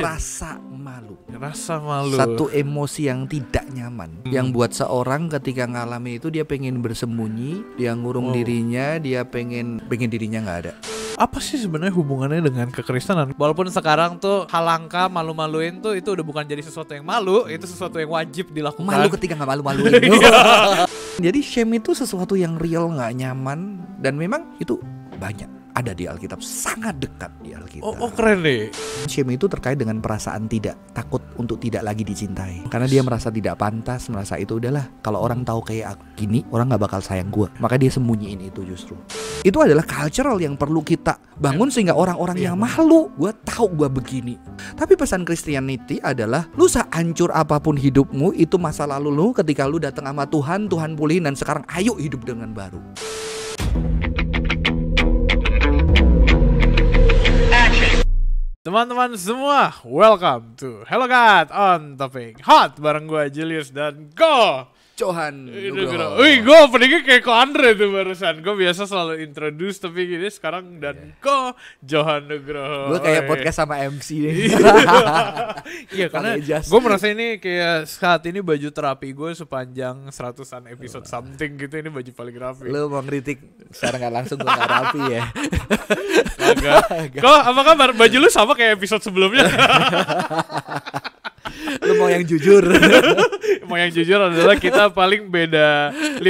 Rasa malu. Rasa malu. Satu emosi yang tidak nyaman hmm. yang buat seorang ketika ngalami itu dia pengen bersembunyi, dia ngurung oh. dirinya, dia pengen pengen dirinya nggak ada apa sih sebenarnya hubungannya dengan kekristenan? Walaupun sekarang tuh halangka malu-maluin tuh itu udah bukan jadi sesuatu yang malu, itu sesuatu yang wajib dilakukan. Malu ketika nggak malu-maluin. Iya. jadi shame itu sesuatu yang real nggak nyaman dan memang itu banyak ada di Alkitab, sangat dekat di Alkitab. Oh, oh keren nih. Shame itu terkait dengan perasaan tidak takut untuk tidak lagi dicintai. Karena dia merasa tidak pantas, merasa itu udahlah. Kalau orang tahu kayak aku gini, orang nggak bakal sayang gue. Maka dia sembunyiin itu justru. Itu adalah cultural yang perlu kita bangun ya. sehingga orang-orang iya, yang malu, gue tahu gue begini. Tapi pesan Christianity adalah lu sehancur apapun hidupmu itu masa lalu lu ketika lu datang sama Tuhan, Tuhan pulihin dan sekarang ayo hidup dengan baru. Teman-teman semua, welcome to Hello God on Topic Hot bareng gue Julius dan Go. Johan Nugroho. Wih, gue openingnya kayak Ko Andre tuh barusan. Gue biasa selalu introduce, tapi gini sekarang dan yeah. Ko Johan Nugroho. Gue kayak podcast sama MC deh. Iya, iya karena gue merasa ini kayak saat ini baju terapi gue sepanjang seratusan episode something gitu, ini baju paling rapi. Lu mau ngeritik secara nggak langsung gue nggak rapi ya. Kok apa kabar? Baju lu sama kayak episode sebelumnya. lu mau yang jujur mau yang jujur adalah kita paling beda 15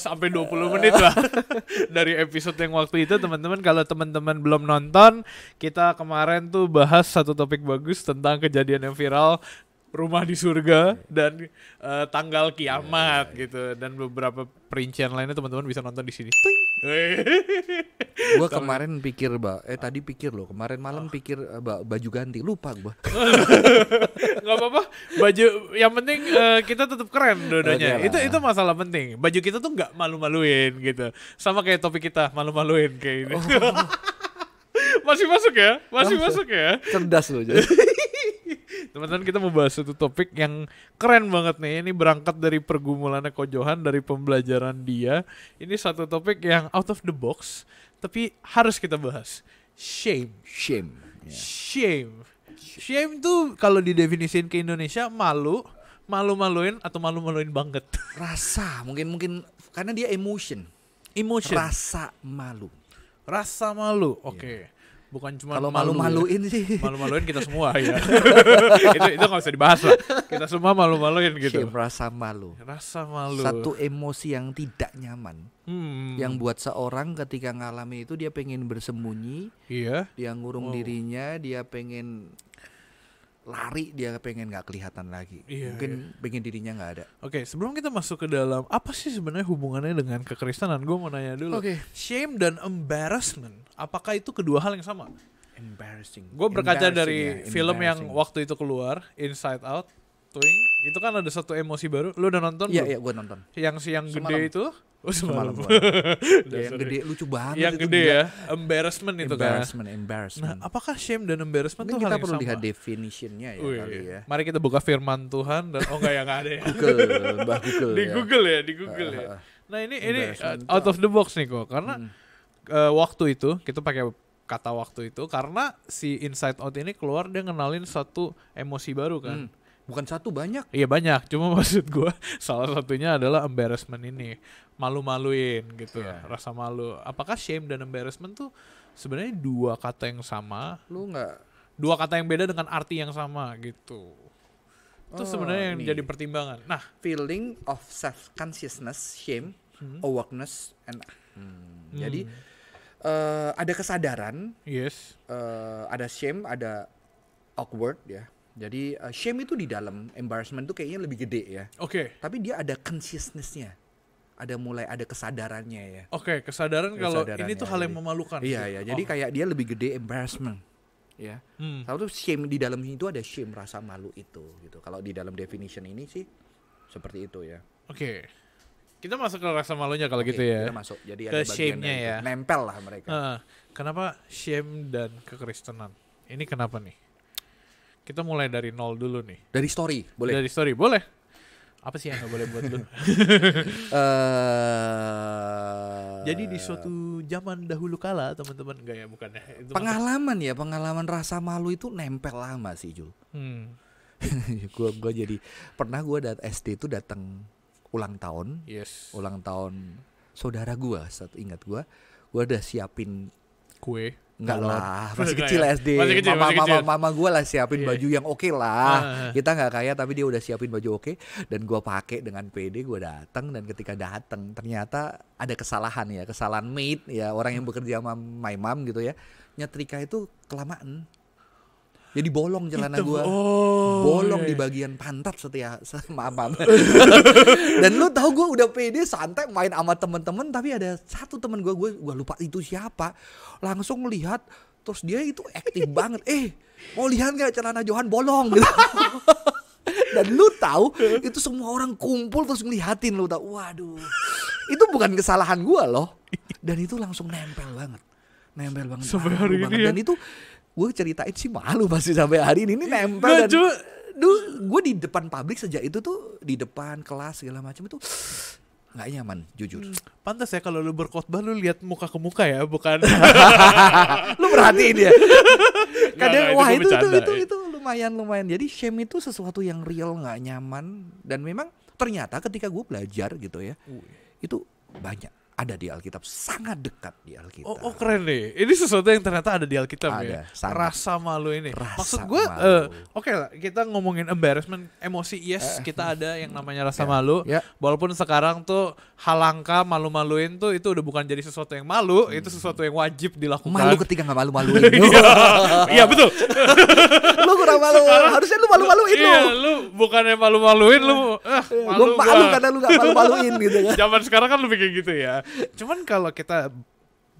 sampai 20 menit lah dari episode yang waktu itu teman-teman kalau teman-teman belum nonton kita kemarin tuh bahas satu topik bagus tentang kejadian yang viral rumah di surga dan uh, tanggal kiamat yeah, iya, iya. gitu dan beberapa perincian lainnya teman-teman bisa nonton di sini. gua kemarin pikir, Mbak, eh tadi pikir loh, kemarin malam oh. pikir eh, mbak, baju ganti, lupa gue. nggak apa-apa, baju yang penting uh, kita tetap keren dodanya. Okay, itu itu masalah penting. Baju kita tuh nggak malu-maluin gitu. Sama kayak topik kita, malu-maluin kayak ini. Oh. Masih masuk ya? Masih Langsung. masuk ya? Cerdas loh jadi. Teman-teman kita mau bahas satu topik yang keren banget nih. Ini berangkat dari pergumulannya Johan, dari pembelajaran dia. Ini satu topik yang out of the box, tapi harus kita bahas. Shame. Shame. Yeah. Shame. Shame tuh kalau didefinisin ke Indonesia malu, malu-maluin atau malu-maluin banget. Rasa, mungkin mungkin karena dia emotion. Emotion. Rasa malu. Rasa malu. Oke. Okay. Iya. Yeah bukan cuma kalau malu-maluin ya. sih malu-maluin kita semua ya itu itu nggak usah dibahas lah kita semua malu-maluin gitu Shame, rasa malu rasa malu satu emosi yang tidak nyaman hmm. yang buat seorang ketika ngalami itu dia pengen bersembunyi iya dia ngurung oh. dirinya dia pengen lari dia pengen nggak kelihatan lagi iya, mungkin iya. pengen dirinya nggak ada oke okay, sebelum kita masuk ke dalam apa sih sebenarnya hubungannya dengan kekristenan gue mau nanya dulu okay. shame dan embarrassment apakah itu kedua hal yang sama embarrassing gue berkaca dari ya, film yang waktu itu keluar Inside Out Twing itu kan ada satu emosi baru lu udah nonton iya iya gue nonton yang si yang gede itu Oh, semalam. semalam. yang gede lucu banget Yang itu gede ya. Embarrassment itu embarrassment, kan. Embarrassment, Nah, apakah shame dan embarrassment itu kita hal perlu sama? lihat definisinya ya Ui, kali iya. ya. Mari kita buka firman Tuhan dan oh enggak yang ada ya. Google, Mbak Google. di ya. Google ya, di Google ah, ya. Ah, ah. Nah, ini ini uh, out of the box nih kok karena hmm. uh, waktu itu kita pakai kata waktu itu karena si Inside Out ini keluar dia ngenalin satu emosi baru kan. Hmm bukan satu banyak iya banyak cuma maksud gue salah satunya adalah embarrassment ini malu-maluin gitu yeah. rasa malu apakah shame dan embarrassment tuh sebenarnya dua kata yang sama lu nggak dua kata yang beda dengan arti yang sama gitu itu oh, sebenarnya yang nih. jadi pertimbangan nah feeling of self consciousness shame hmm. awareness and hmm. jadi uh, ada kesadaran yes uh, ada shame ada awkward ya jadi uh, shame itu di dalam, embarrassment itu kayaknya lebih gede ya. Oke. Okay. Tapi dia ada consciousness-nya. Ada mulai ada kesadarannya ya. Oke, okay, kesadaran kalau ini tuh hal yang memalukan. Iya, iya. Oh. Jadi kayak dia lebih gede embarrassment. Ya. Hmm. Satu shame di dalam itu ada shame rasa malu itu gitu. Kalau di dalam definition ini sih seperti itu ya. Oke. Okay. Kita masuk ke rasa malunya kalau okay, gitu ya. Kita masuk. Jadi ke ada shame-nya ya. Nempel lah mereka. Uh, kenapa shame dan kekristenan? Ini kenapa nih? Kita mulai dari nol dulu nih. Dari story, boleh. Dari story, boleh. Apa sih yang nggak boleh buat lu? uh... Jadi di suatu zaman dahulu kala, teman-teman enggak ya, bukan ya. pengalaman ya, pengalaman rasa malu itu nempel lama sih, Jul. Hmm. gua gua jadi pernah gua dat SD itu datang ulang tahun. Yes. Ulang tahun saudara gua, satu ingat gua, gua udah siapin kue Enggak lah, masih kecil ya? SD. Masih kecil, mama, masih mama, mama gue lah siapin yeah. baju iya. yang oke okay lah. Uh. Kita nggak kaya tapi dia udah siapin baju oke okay. dan gue pakai dengan PD gue datang dan ketika datang ternyata ada kesalahan ya, kesalahan mate ya orang yang bekerja sama my mom gitu ya. Nyetrika itu kelamaan. Jadi bolong celana gitu. gue oh, Bolong yeah. di iya, iya. bagian pantat setia Maaf maaf Dan lu tau gue udah pede santai main sama temen-temen Tapi ada satu temen gue Gue gua lupa itu siapa Langsung lihat Terus dia itu aktif banget Eh mau lihat gak celana Johan bolong gitu dan lu tahu itu semua orang kumpul terus ngelihatin lu tahu waduh itu bukan kesalahan gue loh dan itu langsung nempel banget nempel banget sampai hari ini banget. Ya. dan itu gue ceritain sih malu masih sampai hari ini ini iya, nempel dan cuman. duh gue di depan publik sejak itu tuh di depan kelas segala macam itu nggak nyaman jujur hmm, pantas ya kalau lu berkhotbah lu lihat muka ke muka ya bukan lu perhatiin ya kadang wah itu itu, itu iya. itu lumayan lumayan jadi shame itu sesuatu yang real nggak nyaman dan memang ternyata ketika gue belajar gitu ya uh. itu banyak ada di Alkitab, sangat dekat di Alkitab. Oh, oh keren deh. Ini sesuatu yang ternyata ada di Alkitab ada, ya. Sangat. Rasa malu ini. Rasa Maksud gue, uh, oke okay lah, kita ngomongin embarrassment, emosi yes, eh, kita ada yang namanya rasa yeah, malu. Yeah. Walaupun sekarang tuh halangka malu-maluin tuh itu udah bukan jadi sesuatu yang malu, hmm. itu sesuatu yang wajib dilakukan. Malu ketika nggak malu-maluin. Iya, iya betul. lu kurang malu, harusnya lu malu-maluin lu. Iya, lu bukannya malu-maluin lu, eh, ah, malu, malu karena lu nggak malu-maluin gitu kan. Zaman sekarang kan lebih kayak gitu ya. Cuman kalau kita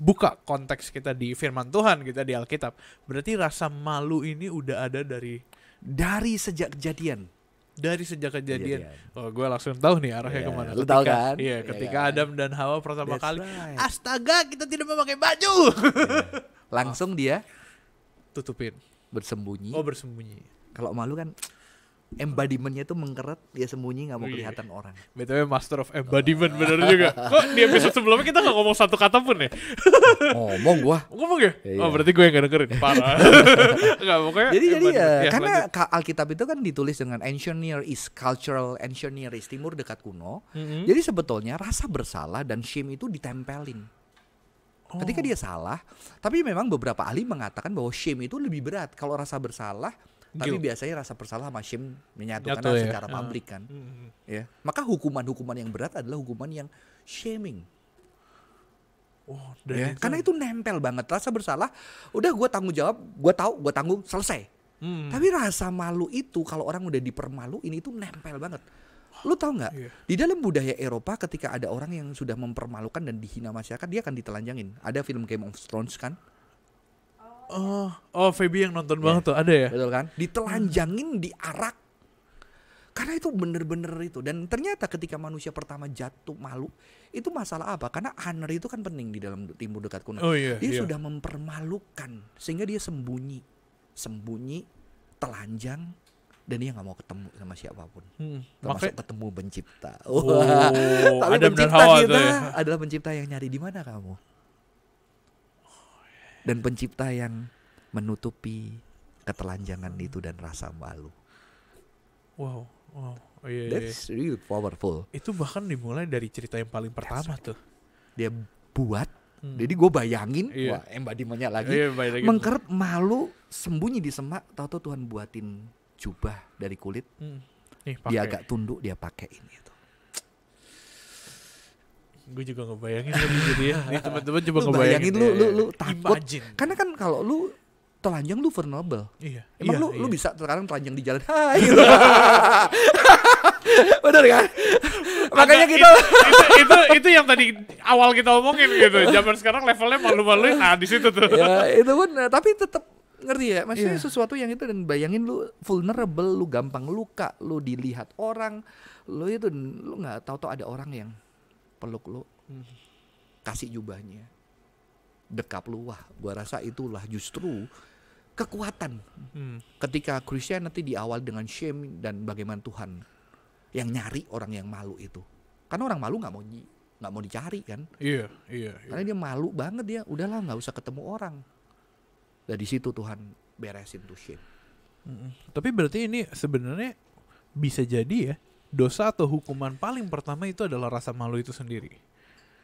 buka konteks kita di firman Tuhan, kita di Alkitab, berarti rasa malu ini udah ada dari dari sejak kejadian dari sejak iya, kejadian. kejadian. Iya. Oh, gue langsung tahu nih arahnya yeah. kemana. Lu tahu kan? Iya, iya ketika yeah, Adam dan Hawa pertama That's kali, right. astaga kita tidak memakai baju. Yeah. Langsung oh. dia tutupin, bersembunyi. Oh, bersembunyi. Kalau malu kan embodimentnya tuh mengkeret dia sembunyi nggak mau kelihatan orang btw master of embodiment oh. bener juga kok di episode sebelumnya kita nggak ngomong satu kata pun ya ngomong gua ngomong ya, ya oh iya. berarti gue yang gak dengerin parah nggak pokoknya jadi jadi ya, ya karena lanjut. alkitab itu kan ditulis dengan ancient near east cultural ancient near east timur dekat kuno mm -hmm. jadi sebetulnya rasa bersalah dan shame itu ditempelin Oh. Ketika dia salah, tapi memang beberapa ahli mengatakan bahwa shame itu lebih berat. Kalau rasa bersalah, tapi biasanya rasa bersalah sama shame menyatu ya. secara publik ah. kan. Hmm, hmm, hmm. Ya. Maka hukuman-hukuman yang berat adalah hukuman yang shaming. Oh, ya. Karena itu nempel banget rasa bersalah. Udah gue tanggung jawab, gue tahu, gue tanggung, selesai. Hmm. Tapi rasa malu itu kalau orang udah dipermalu ini itu nempel banget. Lu tahu nggak? Yeah. Di dalam budaya Eropa ketika ada orang yang sudah mempermalukan dan dihina masyarakat, dia akan ditelanjangin. Ada film Game of Thrones kan? Oh, oh Feby yang nonton yeah. banget tuh, ada ya? Betul kan? Ditelanjangin, hmm. diarak. Karena itu bener-bener itu. Dan ternyata ketika manusia pertama jatuh malu, itu masalah apa? Karena honor itu kan penting di dalam timur dekat kuno. Oh, iya, dia yeah. sudah mempermalukan, sehingga dia sembunyi. Sembunyi, telanjang, dan dia nggak mau ketemu sama siapapun. Hmm, Termasuk makanya... ketemu pencipta. oh, Tapi Adam pencipta kita ya. adalah pencipta yang nyari di mana kamu? dan pencipta yang menutupi ketelanjangan itu dan rasa malu. Wow, wow. Oh, iya, iya. iya. That's really powerful. Itu bahkan dimulai dari cerita yang paling pertama right. tuh. Dia buat, hmm. jadi gue bayangin, iya. wah embodimentnya eh, lagi, iya, mengkerut malu, sembunyi di semak, tau tuh Tuhan buatin jubah dari kulit. Hmm. Nih, dia agak tunduk, dia pakai ini gue juga ngebayangin lagi jadi ya teman-teman coba lu ngebayangin bayangin lu ya. lu lu takut Imagine. karena kan kalau lu telanjang lu vulnerable iya emang iya, lu iya. lu bisa sekarang telanjang di jalan hai gitu. bener kan makanya kita itu, itu, itu itu yang tadi awal kita omongin gitu zaman sekarang levelnya malu-maluin nah di situ tuh ya itu pun eh, tapi tetap ngerti ya maksudnya yeah. sesuatu yang itu dan bayangin lu vulnerable lu gampang luka lu dilihat orang lu itu lu nggak tahu-tahu ada orang yang peluk lu kasih jubahnya dekap lu wah gua rasa itulah justru kekuatan hmm. ketika nanti diawali dengan shame dan bagaimana Tuhan yang nyari orang yang malu itu karena orang malu nggak mau nggak mau dicari kan iya yeah, iya yeah, yeah. karena dia malu banget dia udahlah nggak usah ketemu orang nah, di situ Tuhan beresin tuh shame -hmm. tapi berarti ini sebenarnya bisa jadi ya dosa atau hukuman paling pertama itu adalah rasa malu itu sendiri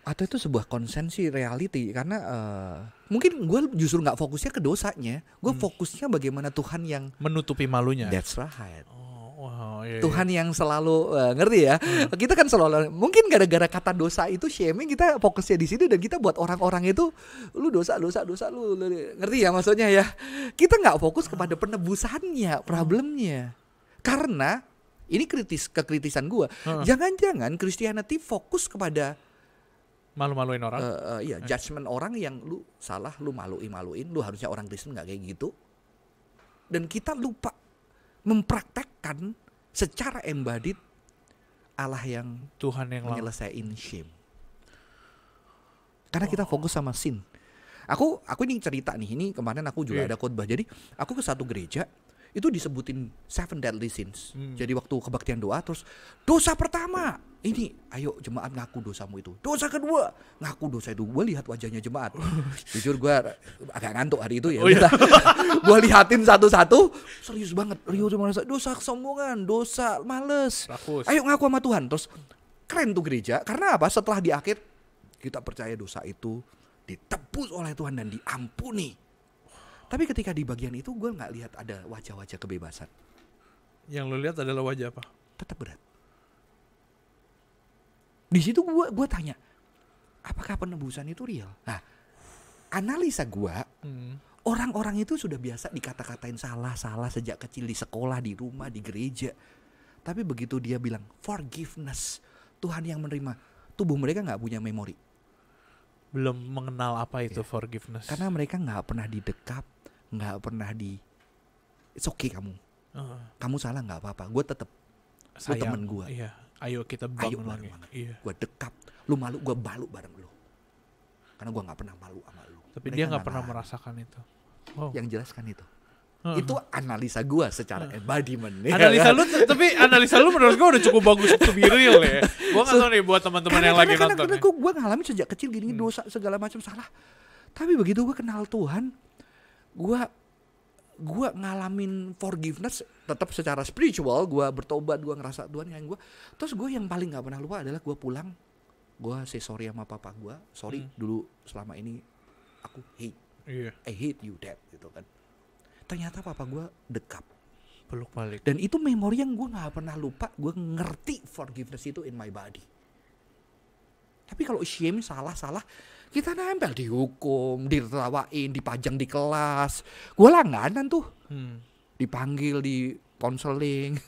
atau itu sebuah konsensi reality karena uh, mungkin gue justru nggak fokusnya ke dosanya gue hmm. fokusnya bagaimana Tuhan yang menutupi malunya that's right oh, wow, iya, iya. Tuhan yang selalu uh, ngerti ya hmm. kita kan selalu mungkin gara-gara kata dosa itu shaming kita fokusnya di situ dan kita buat orang-orang itu lu dosa dosa dosa lu, lu ngerti ya maksudnya ya kita nggak fokus kepada ah. penebusannya problemnya karena ini kritis kekritisan gue. Hmm. Jangan-jangan Christianity fokus kepada malu-maluin orang. Uh, uh, iya, eh. judgement orang yang lu salah, lu maluin maluin lu harusnya orang Kristen nggak kayak gitu. Dan kita lupa mempraktekkan secara embodied Allah yang Tuhan yang menyelesaikan shame. Karena oh. kita fokus sama sin. Aku aku ini cerita nih, ini kemarin aku juga yeah. ada khotbah. Jadi aku ke satu gereja, itu disebutin seven deadly sins. Hmm. Jadi waktu kebaktian doa terus dosa pertama ini ayo jemaat ngaku dosamu itu. Dosa kedua ngaku dosa itu. Gue lihat wajahnya jemaat. Jujur gue agak ngantuk hari itu ya. Oh, iya. gue lihatin satu-satu serius banget. Rio cuma dosa kesombongan, dosa males. Rakus. Ayo ngaku sama Tuhan. Terus keren tuh gereja karena apa? Setelah di akhir kita percaya dosa itu ditebus oleh Tuhan dan diampuni tapi ketika di bagian itu gue nggak lihat ada wajah-wajah kebebasan. Yang lo lihat adalah wajah apa? Tetap berat. Di situ gue gua tanya, apakah penebusan itu real? Nah, analisa gue, hmm. orang-orang itu sudah biasa dikata-katain salah-salah sejak kecil di sekolah, di rumah, di gereja. Tapi begitu dia bilang forgiveness, Tuhan yang menerima, tubuh mereka nggak punya memori belum mengenal apa itu yeah. forgiveness karena mereka nggak pernah didekap nggak pernah di it's okay kamu uh. kamu salah nggak apa-apa gue tetap gue temen gue iya. ayo kita bangun ayo lagi bareng, iya. gue dekat, lu malu gue balu bareng lu karena gue nggak pernah malu sama lu tapi Mereka dia nggak pernah merasakan itu wow. yang jelaskan itu uh-huh. itu analisa gue secara uh-huh. embodiment nih. Iya analisa kan? lu tapi analisa lu menurut gue udah cukup bagus untuk be real ya gue nggak so, tahu nih buat teman-teman yang lagi karena, nonton karena ya. gue ngalamin sejak kecil gini hmm. dosa segala macam salah tapi begitu gue kenal Tuhan gue gue ngalamin forgiveness tetap secara spiritual gue bertobat gue ngerasa Tuhan yang gue terus gue yang paling nggak pernah lupa adalah gue pulang gue say sorry sama papa gue sorry hmm. dulu selama ini aku hate yeah. I hate you dad gitu kan ternyata papa gue dekap peluk balik dan itu memori yang gue nggak pernah lupa gue ngerti forgiveness itu in my body tapi kalau shame salah salah kita nempel dihukum, ditertawain, dipajang di kelas. Gue langganan tuh. Hmm. Dipanggil di konseling.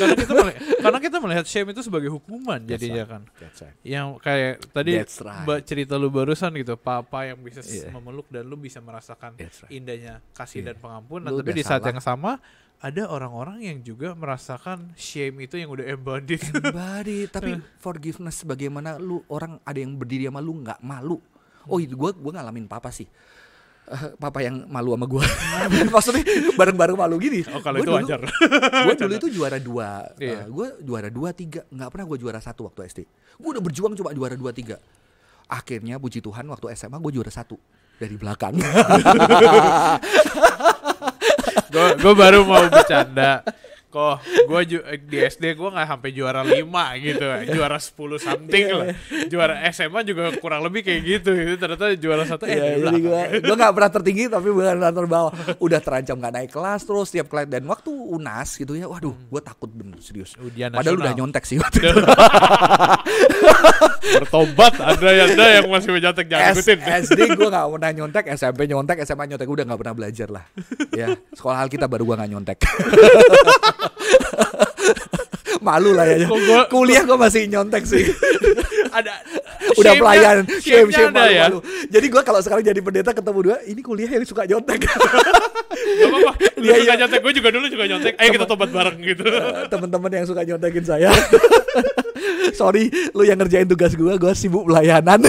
karena kita melihat, karena kita melihat shame itu sebagai hukuman that's jadinya right. kan. right. Yang kayak tadi right. cerita lu barusan gitu, papa yang bisa yeah. memeluk dan lu bisa merasakan right. indahnya kasih yeah. dan pengampunan, lu tapi di saat salah. yang sama ada orang-orang yang juga merasakan shame itu yang udah embodied. Embodied, tapi forgiveness bagaimana lu orang ada yang berdiri sama lu nggak malu oh itu gue gue ngalamin papa sih Uh, papa yang malu sama gue maksudnya bareng-bareng malu gini oh kalau gua itu wajar gue dulu itu juara dua eh, yeah. gue juara dua tiga nggak pernah gue juara satu waktu SD gue udah berjuang cuma juara dua tiga akhirnya puji Tuhan waktu SMA gue juara satu dari belakang gue baru mau bercanda Kok gue ju- eh, di SD gue nggak sampai juara 5 gitu, juara 10 something yeah. lah. Juara SMA juga kurang lebih kayak gitu. Itu ternyata juara satu. Yeah, ya, jadi gue gue nggak pernah tertinggi tapi bukan pernah terbawah. Udah terancam nggak naik kelas terus tiap kelas dan waktu unas gitu ya. Waduh, hmm. gue takut bener serius. Ujian Padahal nasional. udah nyontek sih waktu itu. Bertobat ada yang ada yang masih nyontek jangan ikutin. SD gue nggak pernah nyontek, SMP nyontek, SMA nyontek udah nggak pernah belajar lah. Ya sekolah kita baru gue nggak nyontek. Malu lah ya. Gua, Kuliah gue masih nyontek sih. ada udah pelayan, shame shame malu, ya? malu. Jadi gue kalau sekarang jadi pendeta ketemu dua, ini kuliah yang suka nyontek. Gak apa-apa. dia suka iya. nyontek, gue juga dulu juga nyontek. Ayo kita tobat bareng gitu. Uh, eh, Teman-teman yang suka nyontekin saya. Sorry, lu yang ngerjain tugas gue, gue sibuk pelayanan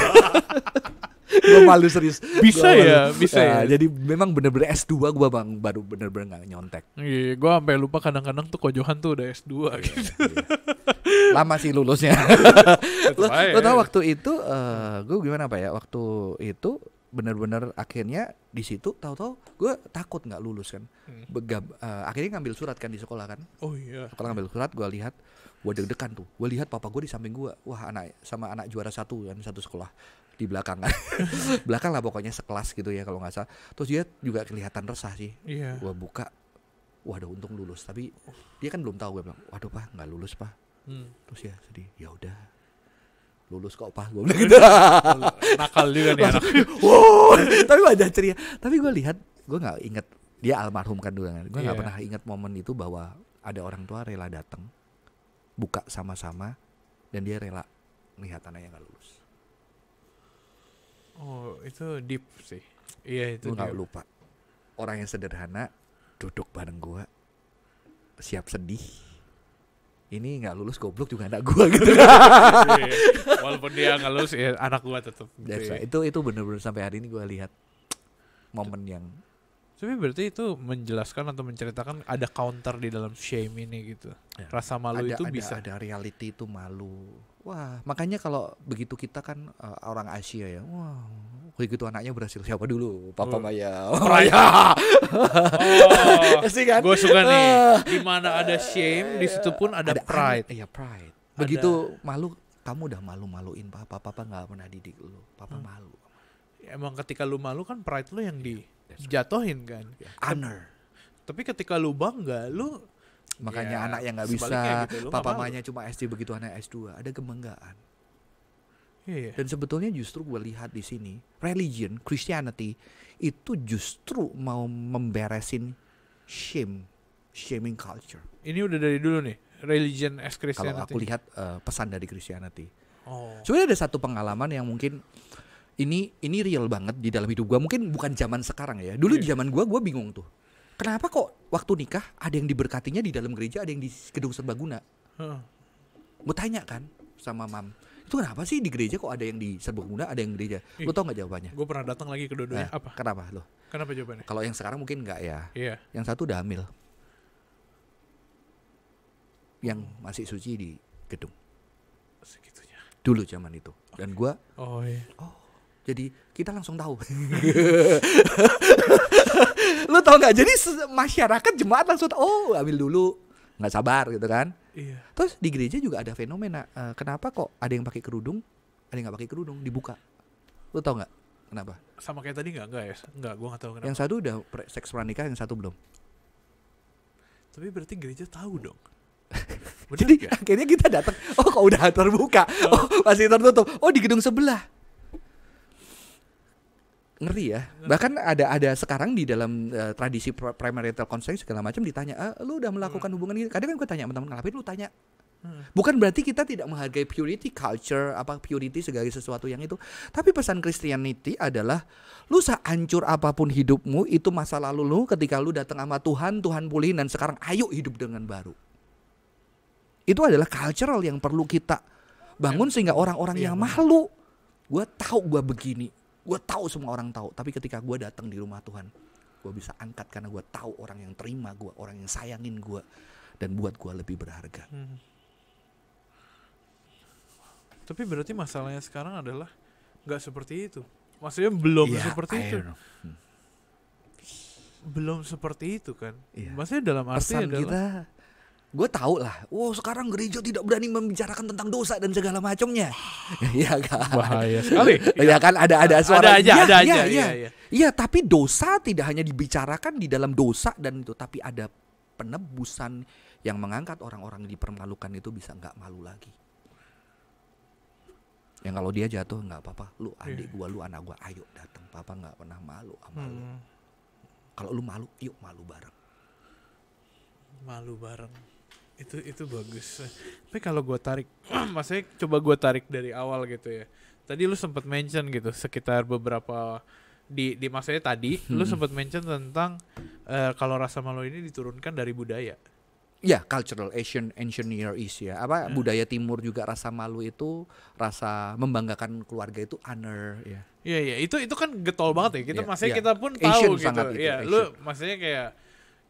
gue malu serius. Bisa malu. ya, bisa ya, ya. Jadi memang bener-bener S2 gue bang baru bener-bener gak nyontek. Iya, gue sampai lupa kadang-kadang tuh kojohan tuh udah S2 iya, gitu. Iya. Lama sih lulusnya. lo, lo tau waktu itu uh, eh, gue gimana pak ya? Waktu itu bener-bener akhirnya di situ tau-tau gue takut nggak lulus kan. Hmm. Begab, uh, eh, akhirnya ngambil surat kan di sekolah kan. Oh iya. Sekolah ngambil surat gue lihat gue deg-degan tuh gue lihat papa gue di samping gue wah anak sama anak juara satu kan satu sekolah di belakang kan belakang lah pokoknya sekelas gitu ya kalau nggak salah terus dia juga kelihatan resah sih yeah. gue buka wah, waduh untung lulus tapi dia kan belum tahu gue bilang waduh pak nggak lulus pak hmm. terus ya sedih ya udah lulus kok pak gue bilang gitu nakal juga nih anak wow tapi gue wajah ceria tapi gue lihat gue nggak inget dia almarhum kan dulu kan. gue nggak yeah. pernah inget momen itu bahwa ada orang tua rela datang buka sama-sama dan dia rela melihat anak yang nggak lulus oh itu deep sih iya itu lu nggak lupa orang yang sederhana duduk bareng gua siap sedih ini nggak lulus goblok juga anak gua gitu iya, iya, iya. walaupun dia nggak lulus ya anak gua tetap right. itu itu bener-bener sampai hari ini gua lihat momen yang tapi berarti itu menjelaskan atau menceritakan ada counter di dalam shame ini gitu. Ya. Rasa malu ada, itu ada, bisa. Ada reality itu malu. Wah, makanya kalau begitu kita kan uh, orang Asia ya. Wah, begitu anaknya berhasil siapa dulu? Papa oh. Maya. Oh, Maya. oh, kan? Gue suka nih. Ah. Di mana ada shame, di situ pun ada, ada pride. Iya, pride. Begitu ada. malu, kamu udah malu-maluin papa. Papa nggak pernah didik lu. Papa hmm. malu emang ketika lu malu kan pride lu yang dijatuhin kan honor tapi ketika lu bangga lu makanya ya, anak yang nggak bisa gitu, papa mamanya cuma SD begitu anak S2 ada kebanggaan yeah, yeah. dan sebetulnya justru gue lihat di sini religion Christianity itu justru mau memberesin shame shaming culture ini udah dari dulu nih religion as Christianity kalau aku lihat uh, pesan dari Christianity oh. sebenarnya ada satu pengalaman yang mungkin ini ini real banget di dalam hidup gue mungkin bukan zaman sekarang ya dulu yeah. di zaman gue gue bingung tuh kenapa kok waktu nikah ada yang diberkatinya di dalam gereja ada yang di gedung serbaguna huh. tanya kan sama mam itu kenapa sih di gereja kok ada yang di serbaguna ada yang gereja lo tau gak jawabannya gue pernah datang lagi ke dua-duanya nah, apa kenapa lo kenapa jawabannya kalau yang sekarang mungkin nggak ya yeah. yang satu udah hamil yang masih suci di gedung segitunya dulu zaman itu dan gue oh iya oh jadi kita langsung tahu. Lu tau nggak? Jadi masyarakat jemaat langsung tahu, oh ambil dulu, nggak sabar gitu kan. Iya. Terus di gereja juga ada fenomena, uh, kenapa kok ada yang pakai kerudung, ada yang nggak pakai kerudung dibuka? Lu tau nggak? Kenapa? Sama kayak tadi nggak nggak ya? Nggak, gua nggak tahu kenapa. Yang satu udah seks pranikah, yang satu belum. Tapi berarti gereja tahu dong. Jadi akhirnya kita datang, oh kok udah terbuka, oh, oh masih tertutup, oh di gedung sebelah ngeri ya bahkan ada ada sekarang di dalam uh, tradisi premarital consent segala macam ditanya ah, lu udah melakukan hmm. hubungan ini kadang kan gue tanya teman-teman ngapain lu tanya hmm. bukan berarti kita tidak menghargai purity culture apa purity segala sesuatu yang itu tapi pesan Christianity adalah lu sehancur apapun hidupmu itu masa lalu lu ketika lu datang sama Tuhan Tuhan pulihin dan sekarang ayo hidup dengan baru itu adalah cultural yang perlu kita bangun ya. sehingga orang-orang iya, yang malu gue tahu gue begini Gue tahu semua orang tahu, tapi ketika gue datang di rumah Tuhan, gue bisa angkat karena gue tahu orang yang terima gue, orang yang sayangin gue, dan buat gue lebih berharga. Hmm. Tapi berarti masalahnya sekarang adalah nggak seperti itu. Maksudnya belum yeah, seperti I itu. Hmm. Belum seperti itu kan. Yeah. Maksudnya dalam arti Pesan adalah kita gue tau lah, wow sekarang gereja tidak berani membicarakan tentang dosa dan segala macamnya, ya kan? Bahaya sekali. ya kan ada ada suara. Iya, ada aja, ya, ada ya, aja. Iya, iya. Ya, tapi dosa tidak hanya dibicarakan di dalam dosa dan itu, tapi ada penebusan yang mengangkat orang-orang yang dipermalukan itu bisa nggak malu lagi. Yang kalau dia jatuh nggak apa-apa, lu adik yeah. gua, lu anak gua, ayo datang, papa nggak pernah malu sama hmm. lu. Kalau lu malu, yuk malu bareng. Malu bareng itu itu bagus tapi kalau gue tarik maksudnya coba gue tarik dari awal gitu ya tadi lu sempat mention gitu sekitar beberapa di di maksudnya tadi hmm. lu sempat mention tentang uh, kalau rasa malu ini diturunkan dari budaya ya cultural Asian ancient Near East ya apa yeah. Hmm. budaya timur juga rasa malu itu rasa membanggakan keluarga itu honor ya iya iya itu itu kan getol banget ya kita yeah, maksudnya yeah. kita pun Asian tahu gitu, gitu. ya lu maksudnya kayak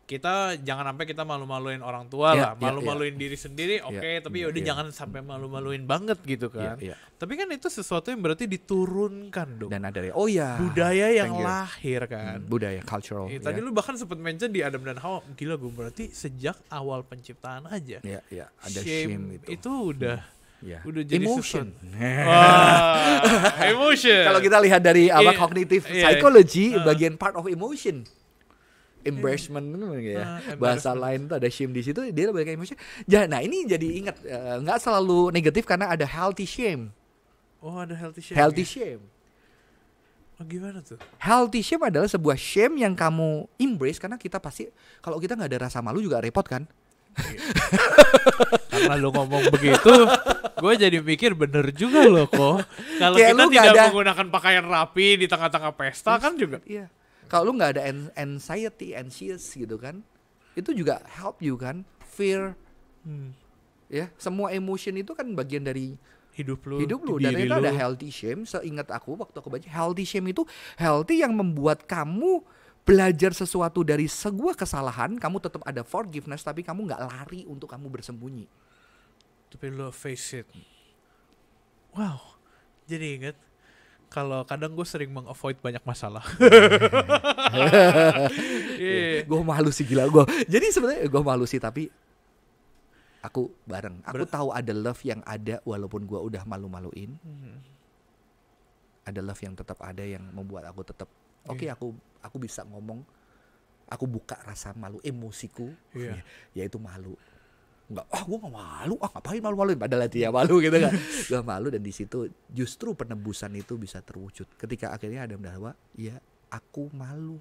kita jangan sampai kita malu-maluin orang tua yeah, lah, iya, malu-maluin yeah, diri sendiri, iya, oke, okay, yeah, tapi iya, yaudah yeah. jangan sampai malu-maluin banget gitu kan. Yeah, yeah. Tapi kan itu sesuatu yang berarti diturunkan dong. Dan ada oh ya. Budaya yang lahir kan. Hmm, budaya cultural. Ya, tadi yeah. lu bahkan sempat mention di Adam dan Hawa, gila gue berarti sejak awal penciptaan aja. Iya, yeah, iya, yeah. ada shame, shame itu. Itu udah hmm. Yeah. Udah jadi emotion. Wah, emotion. Kalau kita lihat dari awal kognitif yeah. psychology uh. bagian part of emotion embarrassment gitu ya. Uh, Bahasa lain tuh ada shame di situ dia lebih kayak emotion. Nah, ini jadi ingat eh, nggak uh, selalu negatif karena ada healthy shame. Oh, ada healthy shame. Healthy ya? shame. Oh, gimana tuh? Healthy shame adalah sebuah shame yang kamu embrace karena kita pasti kalau kita nggak ada rasa malu juga repot kan? Iya. Karena lu ngomong begitu, gue jadi mikir bener juga loh kok. Kalau kita tidak ada... menggunakan pakaian rapi di tengah-tengah pesta kan juga. Iya. Kalau lu nggak ada anxiety, anxious gitu kan, itu juga help you kan, fear, hmm. ya semua emotion itu kan bagian dari hidup lu hidup lu dan itu lu. ada healthy shame seingat aku waktu aku baca healthy shame itu healthy yang membuat kamu belajar sesuatu dari sebuah kesalahan kamu tetap ada forgiveness tapi kamu nggak lari untuk kamu bersembunyi tapi lo face it wow jadi inget kalau kadang gue sering mengavoid banyak masalah. yeah. Iya, gue malu sih gila gue. Jadi sebenarnya gue malu sih tapi aku bareng. Aku Ber tahu ada love yang ada walaupun gue udah malu-maluin. Hmm. Ada love yang tetap ada yang membuat aku tetap iya. oke okay, aku aku bisa ngomong. Aku buka rasa malu emosiku yeah. Ya, yaitu malu nggak ah gue gak malu ah ngapain malu maluin padahal hati ya malu gitu kan gue malu dan di situ justru penebusan itu bisa terwujud ketika akhirnya Adam dan Hawa ya aku malu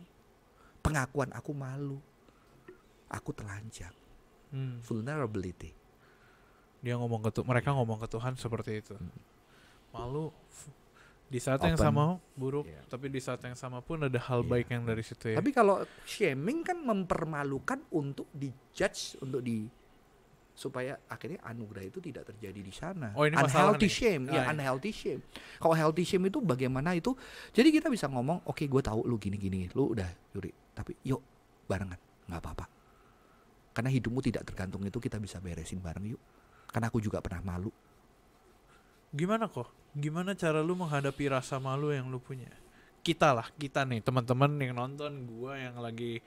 pengakuan aku malu aku telanjang hmm. vulnerability dia ngomong ke mereka ngomong ke Tuhan seperti itu hmm. malu di saat Open. yang sama buruk yeah. tapi di saat yang sama pun ada hal yeah. baik yang dari situ ya tapi kalau shaming kan mempermalukan untuk dijudge untuk di supaya akhirnya anugerah itu tidak terjadi di sana. Oh, ini unhealthy shame, oh, ya ah, iya. unhealthy shame. Kalau healthy shame itu bagaimana itu? Jadi kita bisa ngomong, oke okay, gue tahu lu gini-gini, lu udah Yuri, tapi yuk barengan, nggak apa-apa. Karena hidupmu tidak tergantung itu kita bisa beresin bareng yuk. Karena aku juga pernah malu. Gimana kok? Gimana cara lu menghadapi rasa malu yang lu punya? kita lah kita nih teman-teman yang nonton gua yang lagi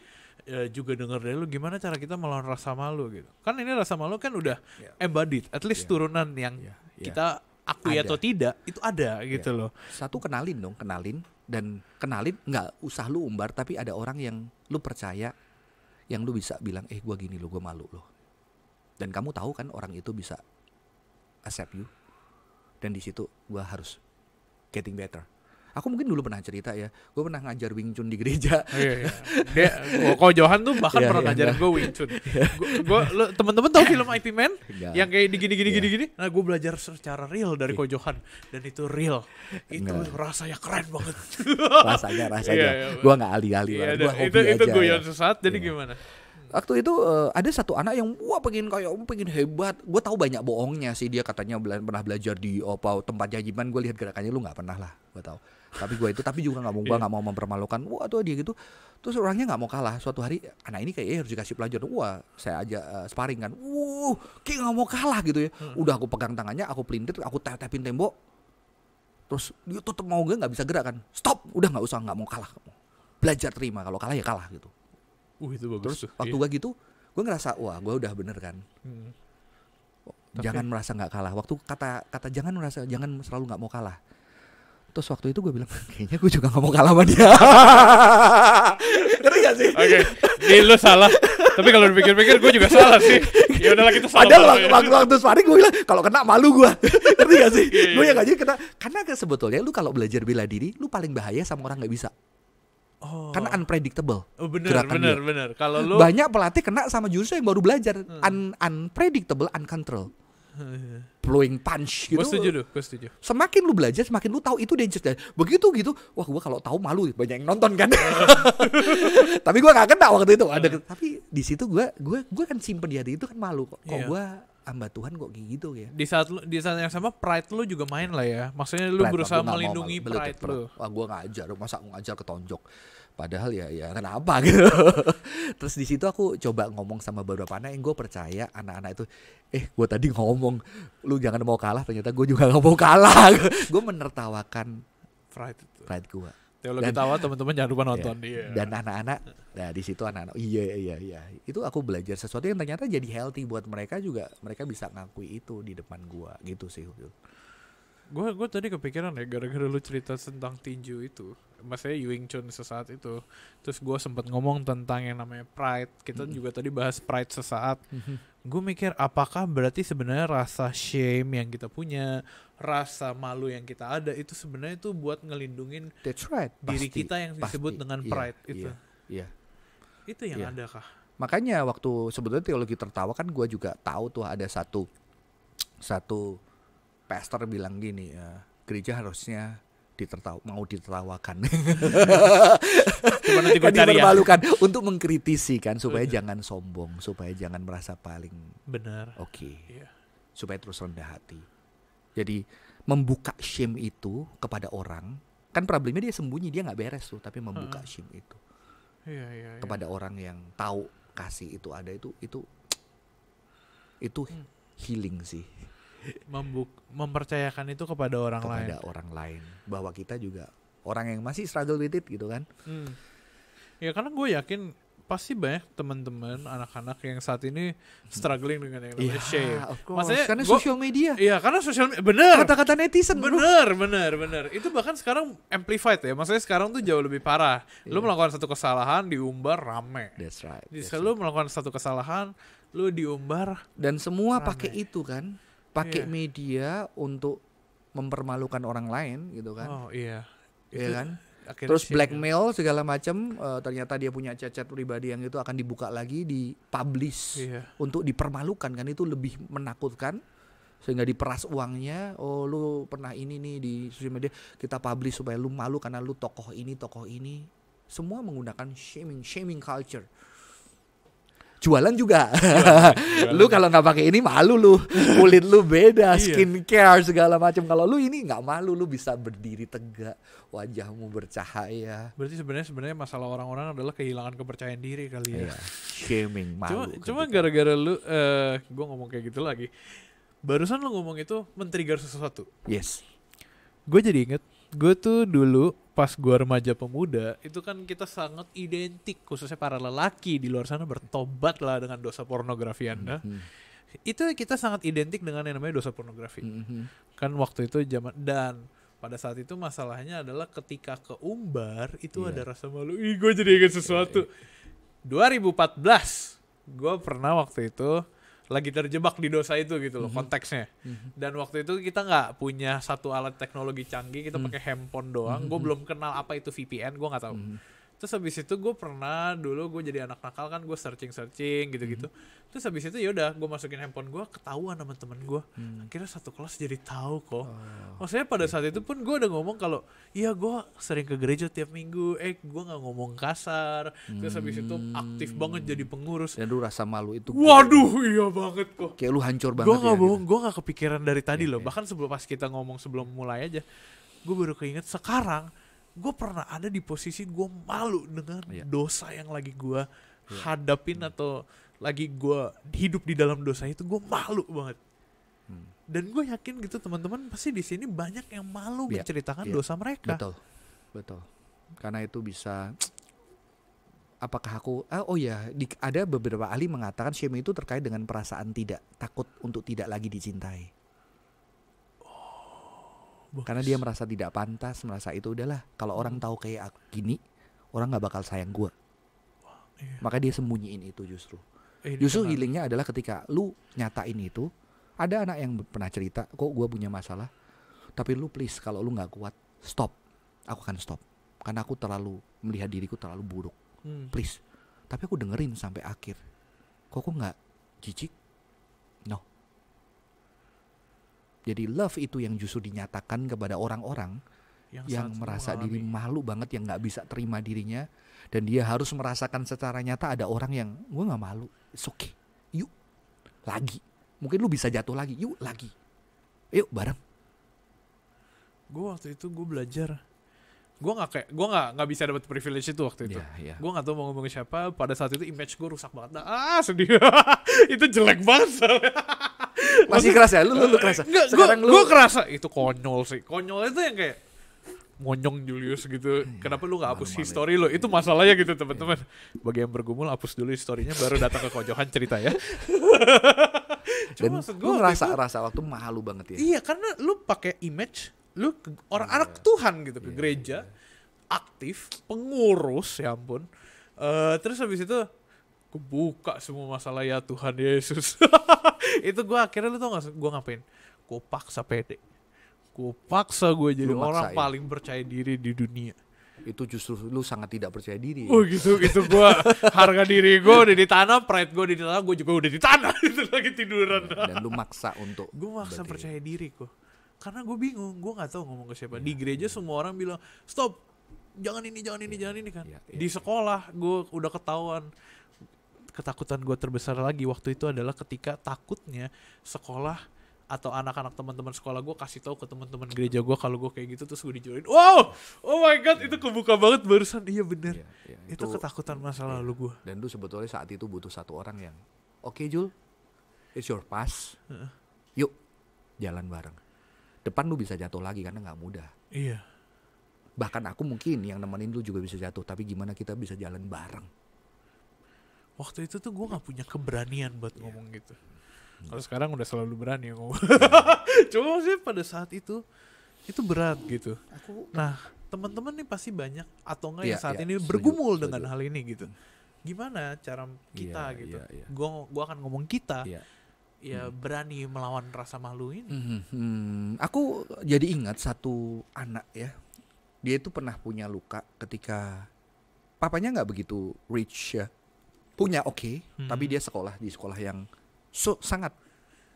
ya, juga denger dari lu gimana cara kita melawan rasa malu gitu kan ini rasa malu kan udah yeah. embodied at least yeah. turunan yang yeah. Yeah. kita akui ada. atau tidak itu ada gitu yeah. loh satu kenalin dong kenalin dan kenalin nggak usah lu umbar tapi ada orang yang lu percaya yang lu bisa bilang eh gua gini lo gua malu loh dan kamu tahu kan orang itu bisa accept you dan di situ gua harus getting better aku mungkin dulu pernah cerita ya gue pernah ngajar Wing Chun di gereja oh, iya, iya. dia oh, kok Johan tuh bahkan yeah, pernah iya, ngajarin iya. gue Wing Chun iya. gue lo temen teman tau film IT Man enggak. yang kayak digini gini gini iya. gini nah gue belajar secara real dari kok Johan dan itu real itu enggak. rasanya keren banget rasanya rasanya yeah, iya, gue nggak alih-alih yeah, itu itu gue yang sesat jadi gimana waktu itu uh, ada satu anak yang wah pengen kayak pengen hebat gue tahu banyak bohongnya sih dia katanya bela pernah belajar di apa tempat jajiman gua lihat gerakannya lu nggak pernah lah gua tahu tapi gua itu tapi juga nggak mau gue iya. nggak mau mempermalukan wah tuh dia gitu terus orangnya nggak mau kalah suatu hari anak ini kayaknya eh, harus dikasih pelajaran wah saya aja uh, sparring kan wuh kayak nggak mau kalah gitu ya hmm. udah aku pegang tangannya aku pelintir aku tap tapin tembok terus dia tutup mau gue nggak bisa gerak kan stop udah nggak usah nggak mau kalah belajar terima kalau kalah ya kalah gitu Uh, itu bagus Terus waktu iya. gue gitu, gue ngerasa wah gue udah bener kan. Hmm. Oh, Tapi... Jangan merasa nggak kalah. Waktu kata kata jangan merasa jangan selalu nggak mau kalah. Terus waktu itu gue bilang kayaknya gue juga nggak mau kalah sama dia. terus gak sih? Oke, okay. salah. Tapi kalau dipikir-pikir gue juga salah sih. Ya udahlah kita salah. Padahal waktu, waktu, waktu sparring gue bilang kalau kena malu gue. Ngerti gak sih? Iya, iya, gue yang iya. gak jadi kena. Karena sebetulnya lu kalau belajar bela diri, lu paling bahaya sama orang nggak bisa. Oh. Karena unpredictable. Oh, bener, bener, dia. bener. Kalau lu banyak pelatih kena sama jurusnya yang baru belajar, hmm. Un unpredictable, uncontrol. Oh, iya. Blowing punch gitu. Gue setuju, gue setuju. Semakin lu belajar, semakin lu tahu itu dangerous. Dan begitu gitu, wah gue kalau tahu malu banyak yang nonton kan. tapi gue gak kena waktu itu. Ada, hmm. tapi di situ gue, gue, gue kan simpen di hati itu kan malu kok. Kok yeah. gue hamba Tuhan kok kayak gitu ya. Di saat di saat yang sama pride lu juga main lah ya. Maksudnya lu pride berusaha melindungi mau, pride, pride lu. Wah, gua ngajar, masa ngajar ketonjok. Padahal ya ya kenapa gitu. Terus di situ aku coba ngomong sama beberapa anak yang gue percaya anak-anak itu eh gue tadi ngomong lu jangan mau kalah ternyata gue juga gak mau kalah. gue menertawakan pride itu. Pride gue Teologi dan, Tawa teman-teman jangan lupa nonton. dia Yeah. Dan anak-anak, nah di situ anak-anak, iya iya iya, itu aku belajar sesuatu yang ternyata jadi healthy buat mereka juga, mereka bisa ngakui itu di depan gua gitu sih. Gue gue tadi kepikiran ya gara-gara lu cerita tentang tinju itu, maksudnya Yuing Chun sesaat itu, terus gue sempat ngomong tentang yang namanya pride. Kita -hmm. juga tadi bahas pride sesaat. Mm-hmm. Gue mikir apakah berarti sebenarnya rasa shame yang kita punya, rasa malu yang kita ada itu sebenarnya itu buat ngelindungin That's right. diri kita yang disebut pasti. dengan iya, pride yeah, itu. Yeah, yeah. Itu yang yeah. ada kah? Makanya waktu sebetulnya teologi tertawa kan gue juga tahu tuh ada satu satu pastor bilang gini, ya, gereja harusnya ditertawa mau ditertawakan. Cuma nanti kan ya. dipermalukan ya. untuk mengkritisi kan supaya Bener. jangan sombong, supaya jangan merasa paling benar. Oke. Okay. Iya. Yeah. Supaya terus rendah hati. Jadi membuka shame itu kepada orang kan problemnya dia sembunyi dia nggak beres tuh tapi membuka hmm. shame itu yeah, yeah, yeah. kepada orang yang tahu kasih itu ada itu itu itu hmm. healing sih Membuk mempercayakan itu kepada orang kepada lain kepada orang lain bahwa kita juga orang yang masih struggle with it gitu kan hmm. ya karena gue yakin pasti banyak teman-teman anak-anak yang saat ini struggling dengan yang namanya yeah, shame. Maksudnya karena gua, social media. Iya, karena social media bener. Kata-kata netizen. Bener, bro. bener, bener. Itu bahkan sekarang amplified ya. Maksudnya sekarang tuh jauh lebih parah. Yeah. Lu iya. melakukan satu kesalahan diumbar rame. That's right. Jadi right. lu melakukan satu kesalahan, lu diumbar dan semua pakai itu kan. Pakai yeah. media untuk mempermalukan orang lain gitu kan. Oh, iya. Yeah. kan? Akhirnya terus blackmail ya. segala macam uh, eh, ternyata dia punya cacat pribadi yang itu akan dibuka lagi publish yeah. untuk dipermalukan kan itu lebih menakutkan sehingga diperas uangnya oh lu pernah ini nih di sosial media kita publish supaya lu malu karena lu tokoh ini tokoh ini semua menggunakan shaming shaming culture jualan juga. Jualan, jualan. lu kalau nggak pakai ini malu lu. Kulit lu beda, iya. skin care segala macam. Kalau lu ini nggak malu lu bisa berdiri tegak, wajahmu bercahaya. Berarti sebenarnya sebenarnya masalah orang-orang adalah kehilangan kepercayaan diri kali ya. Gaming iya, Shaming malu. Cuma cuma gara-gara lu uh, gua ngomong kayak gitu lagi. Barusan lu ngomong itu men-trigger sesuatu. Yes. Gue jadi inget, gue tuh dulu pas gua remaja pemuda itu kan kita sangat identik khususnya para lelaki di luar sana bertobat lah dengan dosa pornografi anda mm -hmm. itu kita sangat identik dengan yang namanya dosa pornografi mm -hmm. kan waktu itu zaman dan pada saat itu masalahnya adalah ketika keumbar itu yeah. ada rasa malu ih gue jadi ingat sesuatu yeah, yeah. 2014 gua pernah waktu itu lagi terjebak di dosa itu gitu loh mm -hmm. konteksnya mm -hmm. dan waktu itu kita nggak punya satu alat teknologi canggih kita mm -hmm. pakai handphone doang mm -hmm. gue mhm. belum kenal apa itu VPN gue nggak tahu mm -hmm terus habis itu gue pernah dulu gue jadi anak nakal kan gue searching searching gitu gitu hmm. terus habis itu yaudah gue masukin handphone gue ketahuan sama temen gue hmm. akhirnya satu kelas jadi tahu kok oh, maksudnya pada iya. saat itu pun gue udah ngomong kalau iya gue sering ke gereja tiap minggu eh gue nggak ngomong kasar hmm. terus habis itu aktif banget jadi hmm. pengurus dan lu rasa malu itu waduh gue, iya banget kok kayak lu hancur banget gue nggak ya, bohong gitu. gue nggak kepikiran dari tadi okay. Iya, loh iya. bahkan sebelum pas kita ngomong sebelum mulai aja gue baru keinget sekarang gue pernah ada di posisi gue malu dengan yeah. dosa yang lagi gue yeah. hadapin hmm. atau lagi gue hidup di dalam dosa itu gue malu banget hmm. dan gue yakin gitu teman-teman pasti di sini banyak yang malu yeah. menceritakan yeah. dosa mereka betul betul karena itu bisa apakah aku ah, oh ya di, ada beberapa ahli mengatakan shame itu terkait dengan perasaan tidak takut untuk tidak lagi dicintai Bagus. Karena dia merasa tidak pantas, merasa itu udahlah. Kalau orang hmm. tahu kayak aku gini, orang nggak bakal sayang gue. iya. Maka dia sembunyiin itu justru. Eh, justru kenal. healingnya adalah ketika lu nyatain itu. Ada anak yang pernah cerita, kok gue punya masalah. Tapi lu please kalau lu nggak kuat, stop. Aku akan stop. Karena aku terlalu melihat diriku terlalu buruk. Hmm. Please. Tapi aku dengerin sampai akhir. Kok aku nggak jijik? Jadi love itu yang justru dinyatakan kepada orang-orang yang, yang merasa diri malu banget yang nggak bisa terima dirinya dan dia harus merasakan secara nyata ada orang yang gue nggak malu, it's okay, yuk lagi, mungkin lu bisa jatuh lagi, yuk lagi, yuk bareng. Gue waktu itu gue belajar gue nggak kayak gue nggak nggak bisa dapat privilege itu waktu itu yeah, yeah. gue nggak tahu mau ngomong siapa pada saat itu image gue rusak banget nah, ah sedih itu jelek banget masih keras ya? Lu lu, lu kerasa. Sekarang gua, lu gua kerasa itu konyol sih. Konyol itu yang kayak monyong Julius gitu. Iya, Kenapa lu gak hapus history lo? Itu masalahnya gitu teman-teman. Bagi yang bergumul hapus dulu historinya baru datang ke kojohan cerita ya. Dan gua lu ngerasa itu, rasa waktu malu banget ya. Iya, karena lu pakai image lu orang iya. anak Tuhan gitu ke iya, gereja aktif, pengurus ya ampun. Uh, terus habis itu kebuka semua masalah ya Tuhan Yesus itu gue akhirnya lu tau gak gue ngapain gue paksa pede gue paksa gue jadi lu orang maksain. paling percaya diri di dunia itu justru lu sangat tidak percaya diri oh gitu gitu gue harga diri gue udah ditanam pride gue udah ditanam gue juga udah ditanam itu lagi tiduran iya, dan lu maksa untuk gue maksa berarti. percaya diri gue karena gue bingung gue nggak tau ngomong ke siapa ya. di iya. gereja semua orang bilang stop jangan ini jangan ini ya, jangan ini kan ya, ya, di iya. sekolah gue udah ketahuan ketakutan gue terbesar lagi waktu itu adalah ketika takutnya sekolah atau anak-anak teman-teman sekolah gue kasih tahu ke teman-teman gereja gue kalau gue kayak gitu terus gue dijualin wow oh my god yeah. itu kebuka banget barusan iya bener yeah, yeah. Itu, itu ketakutan masa yeah. lalu gue dan lu sebetulnya saat itu butuh satu orang yang oke okay, Jul it's your pass yuk jalan bareng depan lu bisa jatuh lagi karena nggak mudah iya yeah. bahkan aku mungkin yang nemenin lu juga bisa jatuh tapi gimana kita bisa jalan bareng waktu itu tuh gue nggak punya keberanian buat yeah. ngomong gitu yeah. kalau sekarang udah selalu berani ngomong cuma sih pada saat itu itu berat gitu Aku... nah teman-teman nih pasti banyak atau enggak yeah, yang iya, saat yeah, ini bergumul Sejuk. dengan hal ini gitu hmm. gimana cara kita yeah, gitu yeah, yeah. gua akan ngomong kita yeah. ya hmm. berani melawan rasa malu ini hmm, hmm, hmm. aku jadi ingat satu anak ya dia itu pernah punya luka ketika papanya nggak begitu rich ya punya oke, okay, hmm. tapi dia sekolah di sekolah yang so, sangat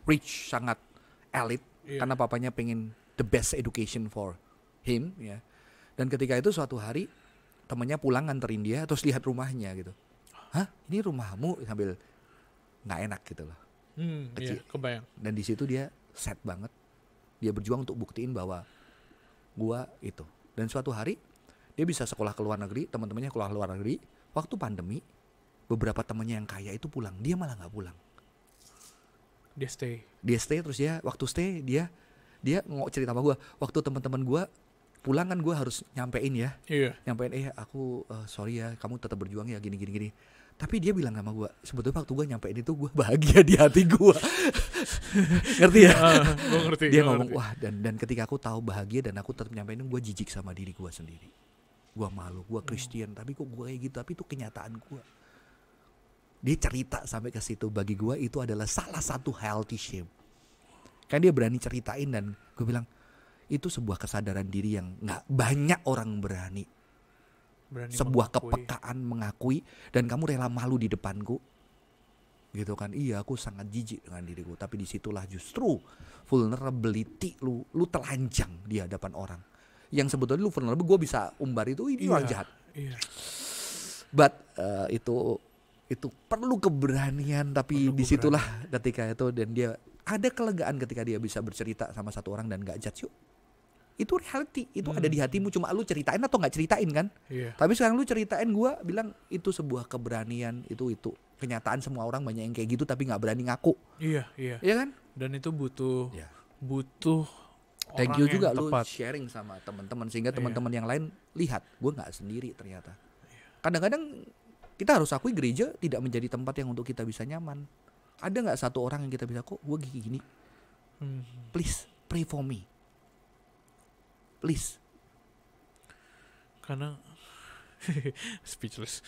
rich, sangat elit yeah. karena papanya pengen the best education for him ya. Dan ketika itu suatu hari temennya pulang nganterin dia terus lihat rumahnya gitu. Hah, ini rumahmu sambil nggak enak gitu loh. Hmm, iya, kecil. yeah, kebayang. Dan di situ dia sad banget. Dia berjuang untuk buktiin bahwa gua itu. Dan suatu hari dia bisa sekolah ke luar negeri, teman-temannya sekolah ke luar negeri. Waktu pandemi, beberapa temennya yang kaya itu pulang dia malah nggak pulang dia stay dia stay terus ya waktu stay dia dia mau cerita sama gue waktu teman-teman gue pulang kan gue harus nyampein ya yeah. nyampein eh aku uh, sorry ya kamu tetap berjuang ya gini gini gini tapi dia bilang sama gue sebetulnya waktu gue nyampein itu gue bahagia di hati gue ngerti ya uh, gua ngerti, dia gua ngomong ngerti. wah dan dan ketika aku tahu bahagia dan aku tetap nyampein gue jijik sama diri gue sendiri gue malu gue kristen hmm. tapi kok gue kayak gitu tapi itu kenyataan gue dia cerita sampai ke situ bagi gue itu adalah salah satu healthy shame. Kan dia berani ceritain dan gue bilang itu sebuah kesadaran diri yang nggak banyak orang berani. berani sebuah mengakui. kepekaan mengakui dan kamu rela malu di depanku gitu kan iya aku sangat jijik dengan diriku tapi disitulah justru vulnerability lu lu telanjang di hadapan orang yang sebetulnya lu vulnerable gue bisa umbar itu ini iya, jahat iya. but uh, itu itu perlu keberanian tapi perlu disitulah keberanian. ketika itu dan dia ada kelegaan ketika dia bisa bercerita sama satu orang dan gak judge yuk itu reality itu hmm. ada di hmm. hatimu cuma lu ceritain atau nggak ceritain kan yeah. tapi sekarang lu ceritain gua bilang itu sebuah keberanian itu itu kenyataan semua orang banyak yang kayak gitu tapi nggak berani ngaku iya iya yeah. iya kan dan itu butuh yeah. butuh thank you juga lu sharing sama teman-teman sehingga iya. teman-teman yeah. yang lain lihat gua nggak sendiri ternyata iya. kadang-kadang yeah kita harus akui gereja tidak menjadi tempat yang untuk kita bisa nyaman ada nggak satu orang yang kita bisa kok gue gini gini hmm. please pray for me please karena speechless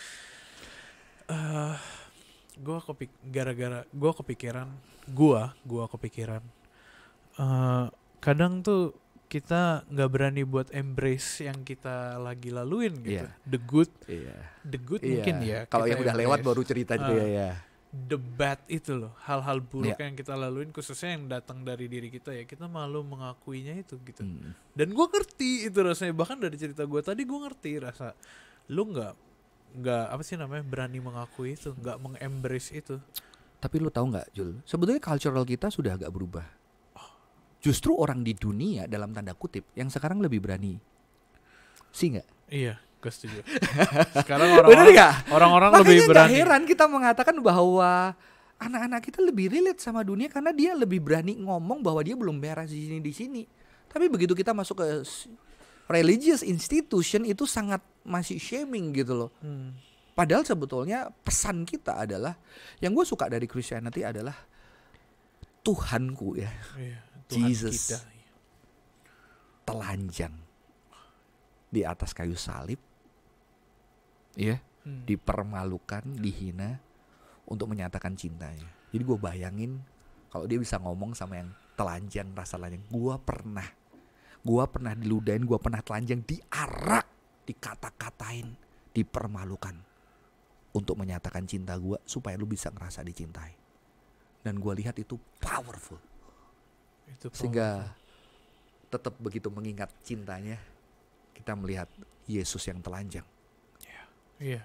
uh, eh, gue kepik gara-gara gue kepikiran gue gue kepikiran uh, kadang tuh kita nggak berani buat embrace yang kita lagi laluin gitu. Yeah. The good, yeah. the good yeah. mungkin ya. Kalau yang udah lewat baru cerita uh, ya. Iya. The bad itu loh, hal-hal buruk yeah. yang kita laluin khususnya yang datang dari diri kita ya kita malu mengakuinya itu gitu. Hmm. Dan gue ngerti itu rasanya bahkan dari cerita gue tadi gue ngerti rasa lu nggak nggak apa sih namanya berani mengakui itu, nggak mengembrace itu. Tapi lu tahu nggak Jul, sebetulnya cultural kita sudah agak berubah Justru orang di dunia dalam tanda kutip yang sekarang lebih berani. Sih nggak? Iya, gue setuju. sekarang orang-orang orang-orang lebih berani. heran kita mengatakan bahwa anak-anak kita lebih relate sama dunia karena dia lebih berani ngomong bahwa dia belum beres di sini di sini. Tapi begitu kita masuk ke religious institution itu sangat masih shaming gitu loh. Hmm. Padahal sebetulnya pesan kita adalah yang gue suka dari Christianity adalah Tuhanku ya. Yeah. Jesus kita. telanjang di atas kayu salib, ya, yeah. hmm. dipermalukan, hmm. dihina untuk menyatakan cintanya. Jadi gue bayangin kalau dia bisa ngomong sama yang telanjang rasa telanjang, gue pernah, gue pernah diludain, gue pernah telanjang, diarak, dikata-katain, dipermalukan untuk menyatakan cinta gue supaya lu bisa ngerasa dicintai. Dan gue lihat itu powerful itu sehingga tetap begitu mengingat cintanya kita melihat Yesus yang telanjang. Iya. Yeah. Yeah.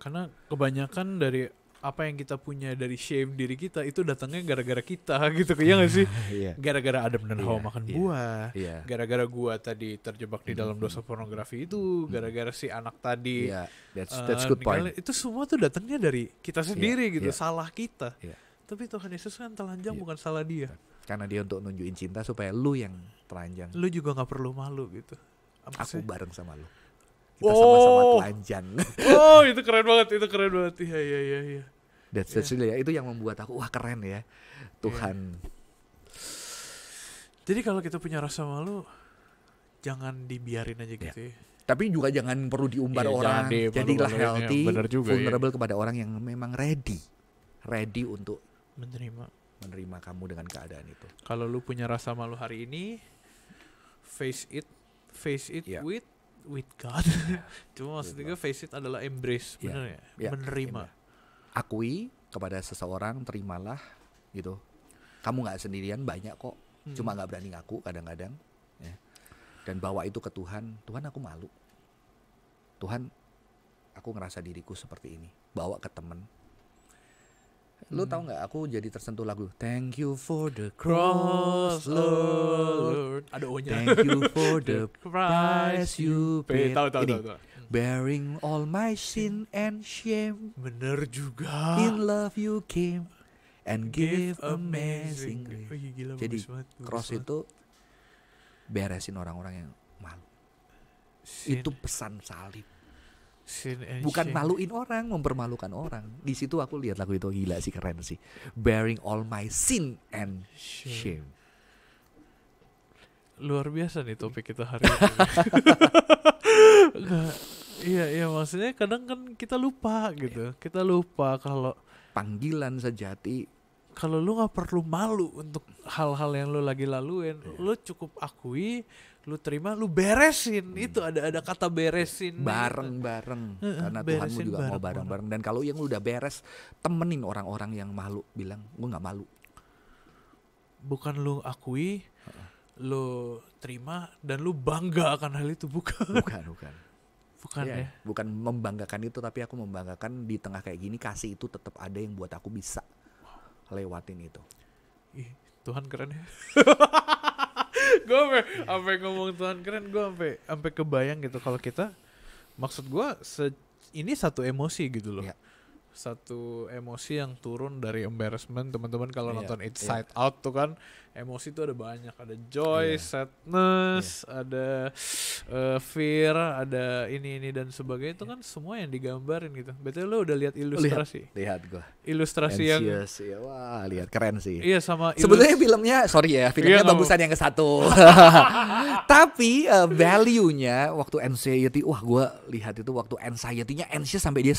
Karena kebanyakan dari apa yang kita punya dari shame diri kita itu datangnya gara-gara kita gitu kayak nggak sih gara iya. gara-gara Adam dan iya, Hawa makan yeah, buah gara iya. gara-gara gua tadi terjebak di dalam mhm. dosa pornografi itu mhm. gara-gara si anak tadi yeah, that's, eh, that's good point. itu semua tuh datangnya dari kita sendiri yeah, gitu yeah. salah kita yeah. tapi Tuhan Yesus kan telanjang yeah. bukan salah dia karena dia untuk nunjukin cinta supaya lu yang telanjang lu juga nggak perlu malu gitu Apa aku sih? bareng sama lu kita sama-sama oh. telanjang oh itu keren banget itu keren banget iya iya iya iya. That's yeah. Cecilia ya, itu yang membuat aku wah keren ya Tuhan. Yeah. Jadi kalau kita punya rasa malu jangan dibiarin aja gitu. Yeah. Ya. Tapi juga jangan perlu diumbar yeah, orang. Jadi Jadilah iya, healthy, juga, iya. vulnerable yeah. kepada orang yang memang ready, ready untuk menerima menerima kamu dengan keadaan itu. Kalau lu punya rasa malu hari ini, face it, face it yeah. with with God. Ya. Cuma maksudnya gue face it adalah embrace, yeah. benar ya, yeah. Ya, menerima. Yeah. Akui kepada seseorang, terimalah gitu. Kamu nggak sendirian, banyak kok. Hmm. Cuma nggak berani ngaku kadang-kadang. Ya. Dan bawa itu ke Tuhan. Tuhan aku malu. Tuhan, aku ngerasa diriku seperti ini. Bawa ke temen Lu hmm. tau nggak aku jadi tersentuh lagu Thank you for the cross Lord. Ada O-nya. Thank you for the price you paid. Tahu tahu tahu. Hmm. Bearing all my sin and shame. Bener juga. In love you came and give amazing. Oh, jadi cross itu beresin orang-orang yang malu. Itu pesan salib Eh, bukan maluin orang mempermalukan orang di situ aku lihat lagu itu gila sih keren sih bearing all my sin and shame, luar biasa nih topik kita hari ini iya iya maksudnya kadang kan kita lupa gitu yeah. kita lupa kalau panggilan sejati kalau lu nggak perlu malu untuk hal-hal yang lu lagi laluin yeah. lu cukup akui lu terima lu beresin hmm. itu ada ada kata beresin bareng bareng karena beresin Tuhanmu juga bareng, mau bareng bareng dan kalau yang lu udah beres temenin orang-orang yang malu bilang gua nggak malu bukan lu akui uh-uh. lu terima dan lu bangga akan hal itu bukan bukan bukan bukan ya, ya bukan membanggakan itu tapi aku membanggakan di tengah kayak gini kasih itu tetap ada yang buat aku bisa lewatin itu Ih, Tuhan keren ya gue sampai ngomong Tuhan keren gue sampai sampai kebayang gitu kalau kita maksud gue ini satu emosi gitu loh yeah satu emosi yang turun dari embarrassment teman-teman kalau yeah, nonton Inside iya. yeah. Out tuh kan emosi itu ada banyak ada joy yeah. sadness yeah. ada uh, fear ada ini ini dan sebagainya itu yeah. kan semua yang digambarin gitu betul lo udah lihat ilustrasi lihat, lihat gua ilustrasi yang iya. wah lihat keren sih iya sama sebenarnya filmnya sorry ya filmnya yeah, bagusan no. yang ke satu tapi uh, eh, value nya waktu anxiety wah gua lihat itu waktu anxiety-nya anxious sampai dia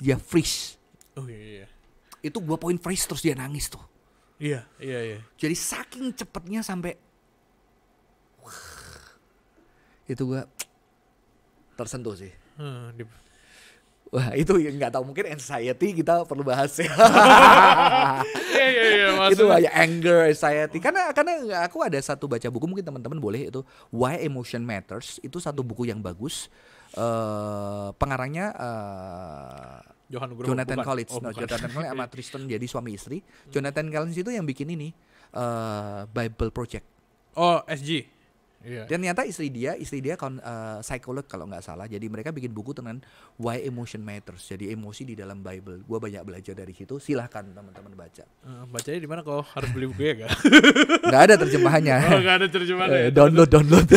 dia freeze. Oh iya. iya. Itu gua poin freeze terus dia nangis tuh. Iya, iya, iya. Jadi saking cepetnya sampai itu gua tersentuh sih. Hmm, Wah itu yang nggak tahu mungkin anxiety kita perlu bahas ya. yeah, yeah, iya. iya, iya itu aja anger anxiety karena karena aku ada satu baca buku mungkin teman-teman boleh itu Why Emotion Matters itu satu buku yang bagus Eh, pengarangnya uh, Johan Jonathan bukan. Collins. Oh, no, nah, Jonathan Collins sama iya. Tristan jadi suami istri. Hmm. Jonathan Collins itu yang bikin ini uh, Bible Project. Oh, SG. Yeah. Dan ternyata istri dia, istri dia kon, uh, psikolog kalau nggak salah. Jadi mereka bikin buku tentang why emotion matters. Jadi emosi di dalam Bible. Gua banyak belajar dari situ. Silahkan teman-teman baca. Uh, bacanya di mana kok? Harus beli buku ya gak? gak ada terjemahannya. Oh, gak ada terjemahannya. Eh, download, download.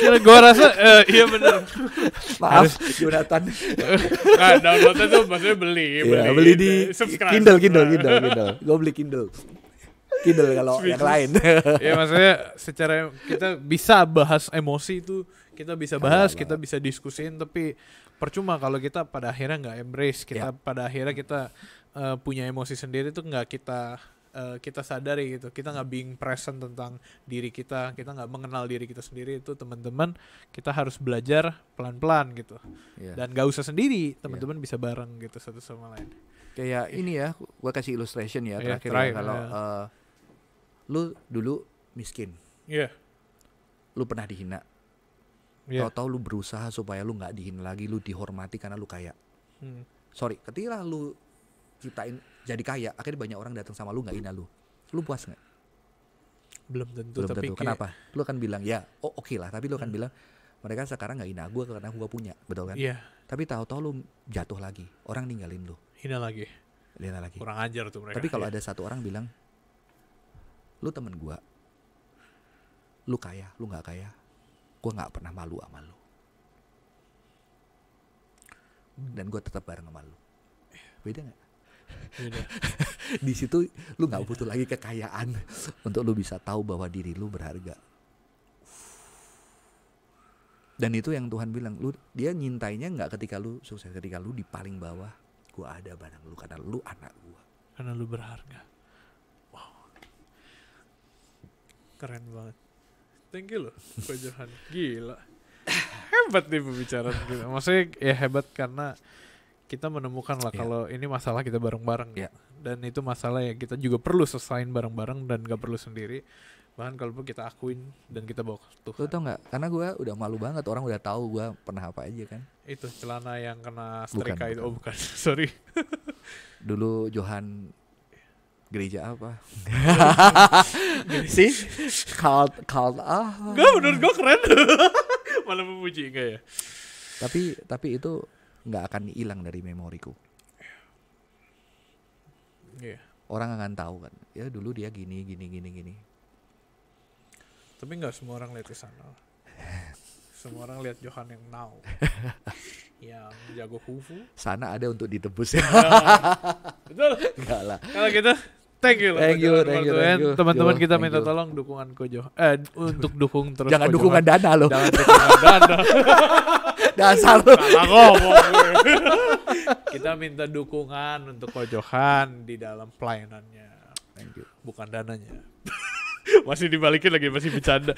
kira gue rasa uh, iya benar Maaf Jonathan Nah downloadnya tuh maksudnya beli Iya beli, beli di subscribe. Kindle Kindle Kindle, Kindle. Gue beli Kindle Kindle kalau yang lain Iya maksudnya secara kita bisa bahas emosi itu kita bisa iya, bahas, iya. kita bisa diskusin, tapi percuma kalau kita pada akhirnya nggak embrace, kita ya. pada akhirnya kita uh, punya emosi sendiri tuh nggak kita uh, kita sadari gitu kita nggak being present tentang diri kita kita nggak mengenal diri kita sendiri itu teman-teman kita harus belajar pelan-pelan gitu yeah. dan gak usah sendiri iya. teman-teman yeah. bisa bareng gitu satu sama lain kayak yeah. ini ya gue kasih illustration ya yeah, terakhir ya, kalau yeah. Iya. uh, lu dulu miskin yeah. lu pernah dihina yeah. tau-tau lu berusaha supaya lu nggak dihina lagi lu dihormati karena lu kaya hmm. sorry ketika lu ciptain jadi kaya akhirnya banyak orang datang sama lu nggak ina lu lu puas nggak belum tentu belum tapi tentu kayak... kenapa lu akan bilang ya oh oke okay lah tapi lu akan hmm. bilang mereka sekarang nggak ina gue karena gue punya betul kan yeah. tapi tahu-tahu lu jatuh lagi orang ninggalin lu hina lagi hina lagi kurang ajar tuh mereka tapi kalau ya. ada satu orang bilang lu temen gue lu kaya lu nggak kaya gue nggak pernah malu sama lu dan gue tetap bareng sama lu iya. beda nggak di situ lu nggak butuh lagi kekayaan untuk lu bisa tahu bahwa diri lu berharga dan itu yang Tuhan bilang lu dia nyintainya nggak ketika lu sukses ketika lu di paling bawah gua ada barang lu karena lu anak gua karena lu berharga wow keren banget thank you loh Pak Johan gila hebat nih pembicaraan kita maksudnya ya hebat karena kita menemukan lah yeah. kalau ini masalah kita bareng-bareng yeah. dan itu masalah yang kita juga perlu selesaiin bareng-bareng dan gak perlu sendiri bahkan kalau kita akuin dan kita bawa ke Tuhan. tau nggak? Karena gue udah malu banget orang udah tahu gue pernah apa aja kan. Itu celana yang kena setrika bukan, itu. Bukan. Oh bukan, sorry. Dulu Johan gereja apa? sih? Cult, cult ah. Enggak menurut gue keren. Malah memuji enggak ya? Tapi tapi itu nggak akan hilang dari memoriku. Yeah. Orang akan tahu kan, ya dulu dia gini gini gini gini. Tapi nggak semua orang lihat ke sana. semua orang lihat Johan yang now, yang jago kufu. Sana ada untuk ditebus ya. Betul. Enggak lah. Kalau gitu Thank you. Thank you, thank you, thank you. Teman-teman kita minta tolong dukungan Kojo. Eh untuk dukung terus. Jangan dukungan kan? dana loh. Jangan dukungan dana. Dasar lu. ngomong Kita minta dukungan untuk Kojohan di dalam pelayanannya. Thank you. Bukan dananya. masih dibalikin lagi masih bercanda.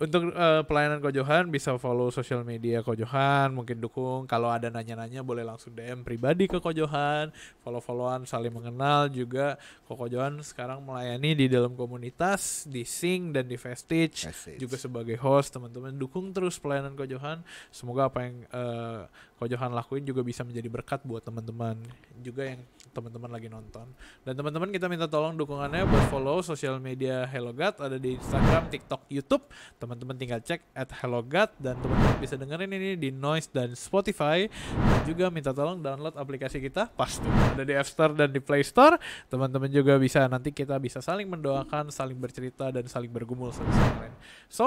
Untuk uh, pelayanan Johan bisa follow sosial media Ko Johan mungkin dukung. Kalau ada nanya-nanya boleh langsung DM pribadi ke Ko Johan follow-followan saling mengenal juga. Ko Johan sekarang melayani di dalam komunitas di Sing dan di Vestige juga sebagai host. Teman-teman dukung terus pelayanan Ko Johan Semoga apa yang uh, Johan lakuin juga bisa menjadi berkat buat teman-teman juga yang teman-teman lagi nonton. Dan teman-teman kita minta tolong dukungannya buat follow sosial media Hello Guys ada di Instagram, TikTok, YouTube. Teman-teman tinggal cek at Hello dan teman-teman bisa dengerin ini di Noise dan Spotify. Dan juga minta tolong download aplikasi kita, pasti ada di App Store dan di Play Store. Teman-teman juga bisa nanti kita bisa saling mendoakan, saling bercerita dan saling bergumul satu sama So,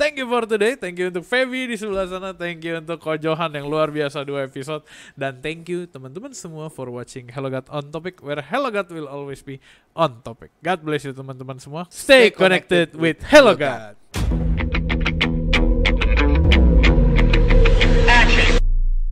Thank you for today. Thank you untuk Feby di sebelah sana. Thank you untuk Ko Johan yang luar biasa dua episode. Dan thank you teman-teman semua for watching Hello God on Topic where Hello God will always be on topic. God bless you teman-teman semua. Stay connected with Hello God.